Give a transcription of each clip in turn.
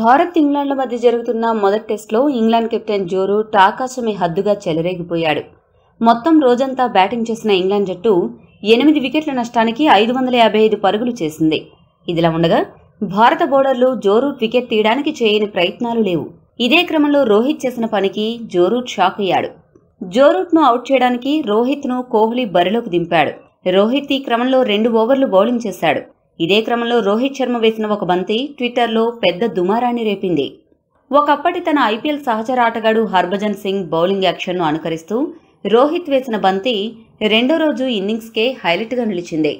భారత్ ఇంగ్లాండ్ల మధ్య జరుగుతున్న మొదటి టెస్ట్లో ఇంగ్లాండ్ కెప్టెన్ జోరు టాకాశమి హద్దుగా చెలరేగిపోయాడు మొత్తం రోజంతా బ్యాటింగ్ చేసిన ఇంగ్లాండ్ జట్టు ఎనిమిది వికెట్ల నష్టానికి ఐదు వందల యాభై ఐదు పరుగులు చేసింది ఇదిలా ఉండగా భారత బౌలర్లు జోరూట్ వికెట్ తీయడానికి చేయని ప్రయత్నాలు లేవు ఇదే క్రమంలో రోహిత్ చేసిన పనికి జోరూట్ షాక్ అయ్యాడు జోరూట్ను అవుట్ చేయడానికి రోహిత్ను కోహ్లీ బరిలోకి దింపాడు రోహిత్ ఈ క్రమంలో రెండు ఓవర్లు బౌలింగ్ చేశాడు ఇదే క్రమంలో రోహిత్ శర్మ వేసిన ఒక బంతి ట్విట్టర్లో పెద్ద దుమారాన్ని రేపింది ఒకప్పటి తన ఐపీఎల్ సహచర ఆటగాడు హర్భజన్ సింగ్ బౌలింగ్ యాక్షన్ను అనుకరిస్తూ రోహిత్ వేసిన బంతి రెండో రోజు ఇన్నింగ్స్కే హైలైట్గా నిలిచింది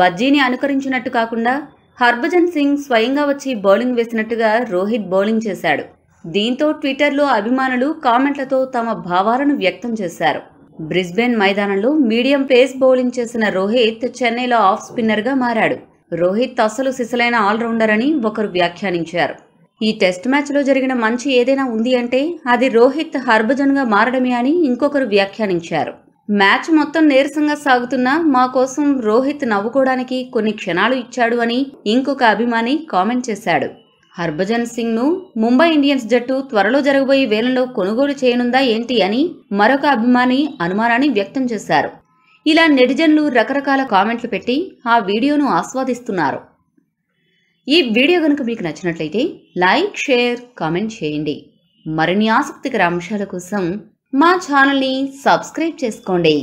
బజ్జీని అనుకరించినట్టు కాకుండా హర్భజన్ సింగ్ స్వయంగా వచ్చి బౌలింగ్ వేసినట్టుగా రోహిత్ బౌలింగ్ చేశాడు దీంతో ట్విట్టర్లో అభిమానులు కామెంట్లతో తమ భావాలను వ్యక్తం చేశారు బ్రిస్బెన్ మైదానంలో మీడియం పేస్ బౌలింగ్ చేసిన రోహిత్ చెన్నైలో ఆఫ్ స్పిన్నర్గా మారాడు రోహిత్ అసలు సిసలైన ఆల్రౌండర్ అని ఒకరు వ్యాఖ్యానించారు ఈ టెస్ట్ మ్యాచ్లో జరిగిన మంచి ఏదైనా ఉంది అంటే అది రోహిత్ హర్భజన్గా మారడమే అని ఇంకొకరు వ్యాఖ్యానించారు మ్యాచ్ మొత్తం నీరసంగా సాగుతున్నా మా కోసం రోహిత్ నవ్వుకోవడానికి కొన్ని క్షణాలు ఇచ్చాడు అని ఇంకొక అభిమాని కామెంట్ చేశాడు హర్భజన్ సింగ్ను ముంబై ఇండియన్స్ జట్టు త్వరలో జరగబోయే వేలంలో కొనుగోలు చేయనుందా ఏంటి అని మరొక అభిమాని అనుమానాన్ని వ్యక్తం చేశారు ఇలా నెటిజన్లు రకరకాల కామెంట్లు పెట్టి ఆ వీడియోను ఆస్వాదిస్తున్నారు ఈ వీడియో కనుక మీకు నచ్చినట్లయితే లైక్ షేర్ కామెంట్ చేయండి మరిన్ని ఆసక్తికర అంశాల కోసం మా ఛానల్ని సబ్స్క్రైబ్ చేసుకోండి